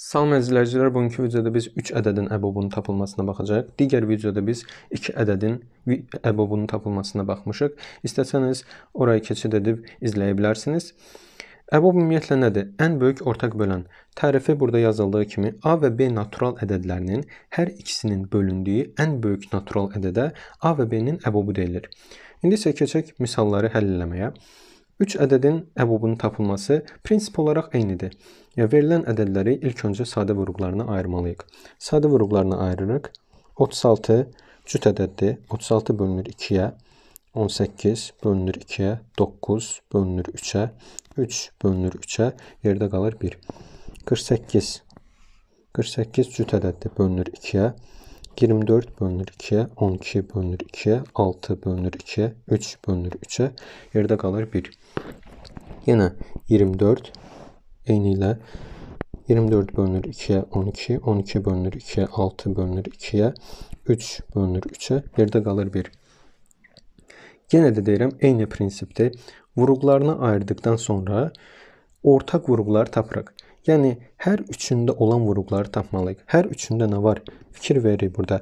Salam izləyicilər, bugünkü videoda biz 3 ədədin əbobunun tapılmasına baxacağıq. Digər videoda biz 2 ədədin əbobunun tapılmasına baxmışıq. İstəsəniz orayı keçid edib izləyə bilərsiniz. Əbob ümumiyyətlə nədir? Ən böyük ortaq bölən. Tərifi burada yazıldığı kimi A və B natural ədədlərinin hər ikisinin bölündüyü ən böyük natural ədədə A və B-nin əbobu deyilir. İndi isə keçək misalları həll etməyə. 3 ədədin əbubunun tapılması prinsip olarak eynidir. Ya verilən ədədləri ilk öncə sadə vurğularına ayırmalıyıq. Sadə vurğularına ayırırıq. 36 cüt ədəddir. 36 bölünür 2-yə, 18 bölünür 2-yə, 9 bölünür 3-ə, 3 bölünür 3-ə, yerdə qalır 1. 48 48 cüt ədəddir. Bölünür 2-yə, 24 bölünür 2-yə, 12 bölünür 2-yə, 6 bölünür 2-yə, 3 bölünür 3-ə, yerdə qalır 1. Yenə 24 eyni ilə 24 bölünür 2-yə 12, 12 bölünür 2-yə 6 bölünür 2-yə, 3 bölünür 3-ə, yerdə qalır 1. Yenə də deyirəm, eyni prinsipdir. Vuruqlarını ayırdıqdan sonra ortaq vuruqlar tapırıq. Yəni, hər üçündə olan vuruqları tapmalıyıq. Hər üçündə nə var? Fikir veririk burada.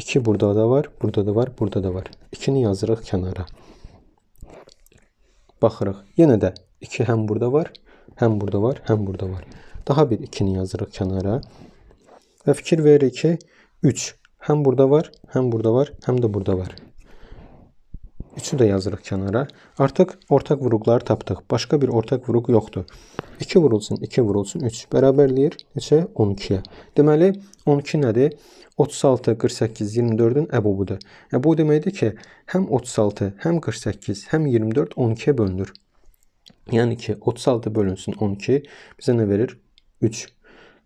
2 burada da var, burada da var, burada da var. 2-ni yazırıq kənara. Baxırıq. Yenə də 2 həm burada var, həm burada var, həm burada var. Daha bir 2-ni yazırıq kənara. Və fikir veririk ki, 3 həm burada var, həm burada var, həm də burada var. 3'ü de yazırıq kənara. Artıq ortaq vuruqları tapdıq. Başqa bir ortaq vuruq yoxdur. 2 vurulsun, 2 vurulsun, 3 bərabərləyir. Neçə? 12-yə. Deməli, 12 nədir? 36, 48, 24-ün əbubudur. Yəni, bu deməkdir ki, həm 36, həm 48, həm 24 12-yə bölünür. Yəni ki, 36 bölünsün 12 bizə nə verir? 3.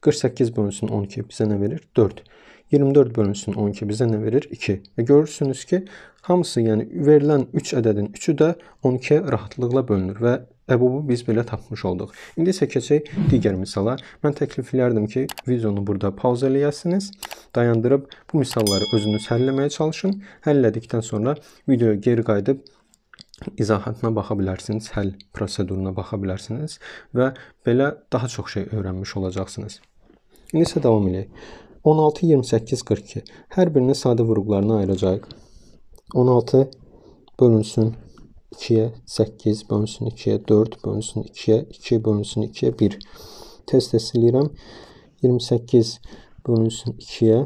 48 bölünsün 12 bizə nə verir? 4. 24 bölünsün 12 bizə nə verir? 2. Və e, görürsünüz ki, hamısı, yəni verilən 3 ədədin 3-ü də 12-yə rahatlıqla bölünür və Əbubu biz belə tapmış olduq. İndi isə keçək digər misala. Mən təklif edərdim ki, videonu burada pauza eləyəsiniz, dayandırıb bu misalları özünüz həlləməyə çalışın. Həllədikdən sonra videoya geri qayıdıb izahatına baxa bilərsiniz, həll proseduruna baxa bilərsiniz və belə daha çox şey öyrənmiş olacaqsınız. İndi isə davam edək. 16, 28, 42. Her birini sade vurğularına ayıracağıq. 16 bölünsün 2'ye 8, bölünsün 2'ye 4, bölünsün 2'ye 2, bölünsün 2'ye 1. Tez tez 28 bölünsün 2'ye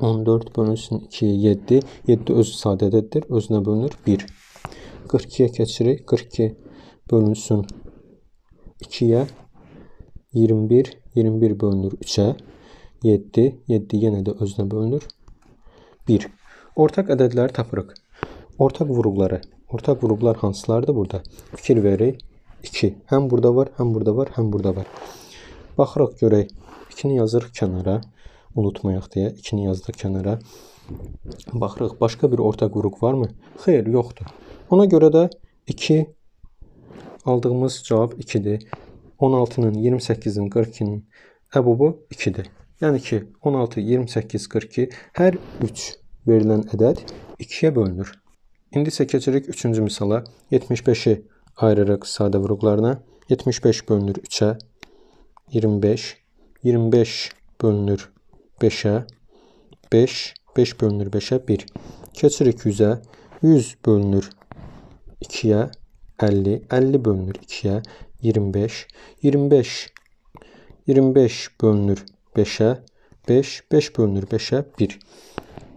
14 bölünsün 2'ye 7. 7 özü sadədədir, özünə bölünür 1. 42'ye keçirik. 42 bölünsün 2'ye 21, 21 bölünür 3'e. 7, 7 yenə də özünə bölünür. 1. Ortaq ədədləri tapırıq. Ortaq vuruqları. Ortaq vuruqlar hansılardır burada? Fikir veririk. 2. Həm burada var, həm burada var, həm burada var. Baxırıq görək. 2-ni yazırıq kənara. Unutmayaq deyə 2-ni yazdıq kənara. Baxırıq başqa bir ortaq vuruq varmı? Xeyr, yoxdur. Ona görə də 2 aldığımız cavab 2-dir. 16-nın, 28-in, 42-nin əbubu 2-dir. Yani ki 16, 28, 42 her 3 verilen ədəd 2-yə bölünür. İndi isə keçirik 3-cü misala. 75-i ayırırıq sadə vuruqlarına. 75 bölünür 3-ə, 25, 25 bölünür 5-ə, 5, 5 bölünür 5-ə 1. Keçirik 100-ə, 100 bölünür 2-yə, 50, 50 bölünür 2-yə, 25, 25, 25 bölünür 5'e 5. 5 bölünür 5'e 1.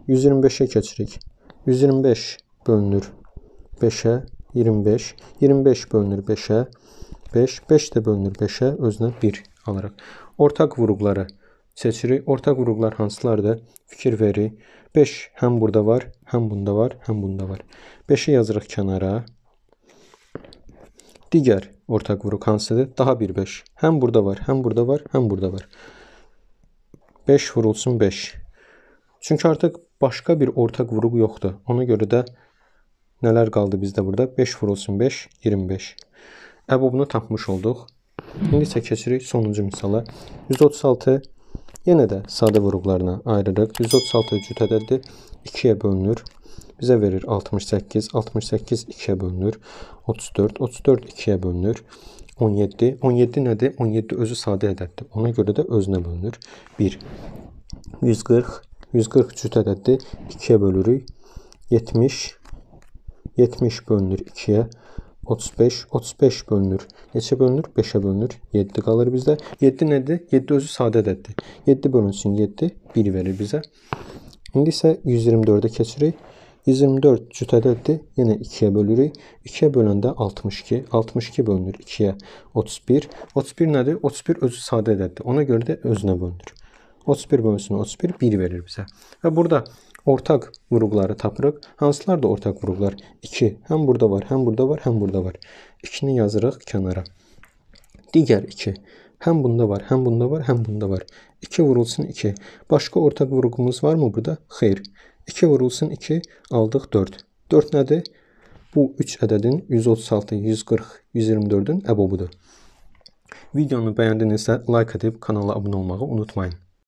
125'e keçirik. 125 bölünür 5'e 25. 25 bölünür 5'e 5. 5 de bölünür 5'e özünə 1 alaraq. Ortak vurğuları seçirik. ortak vurğular hansılardır? Fikir veririk. 5 həm burada var, həm bunda var, həm bunda var. 5-i yazırıq kənara. Digər ortaq vuruq hansıdır? Daha bir 5. Həm burada var, həm burada var, həm burada var. 5 vurulsun 5. Çünki artıq başqa bir ortaq vuruq yoxdur. Ona görə də nələr qaldı bizdə burada? 5 vurulsun 5, 25. Əbobunu tapmış olduq. İndi isə keçirik sonuncu misala. 136 yenə də sadə vuruqlarına ayırırıq. 136 cüt ədəddir. 2-yə bölünür. Bizə verir 68, 68 2-yə bölünür. 34, 34 2-yə bölünür. 17. 17 nədir? 17 özü sadə ədəddir. Ona görə də özünə bölünür. 1. 140. 140 cüt ədəddir. 2-yə bölürük. 70. 70 bölünür 2-yə. 35, 35 bölünür. Neçə bölünür? 5-ə bölünür. 7 qalır bizdə. 7 nədir? 7 özü sadə ədəddir. 7 bölünsün 7, 1 verir bizə. İndi isə 124-ə keçirik. 124 cütədədir. Yenə 2-yə bölürük. 2-yə böləndə 62. 62 bölünür 2-yə 31. 31 nədir? 31 özü sadə ədəddir. Ona görə də özünə bölünür. 31 bölünsün 31 1 verir bizə. Və burada ortaq vurğuları tapırıq. Hansılar da ortaq vurğular? 2. Həm burada var, həm burada var, həm burada var. 2-ni yazırıq kənara. Digər 2. Həm bunda var, həm bunda var, həm bunda var. 2 vurulsun 2. Başqa ortaq vurğumuz varmı burada? Xeyr. 2 vurulsun 2, aldıq 4. 4 nədir? Bu 3 ədədin 136, 140, 124-ün əbobudur. Videonu bəyəndinizsə like edib kanala abunə olmağı unutmayın.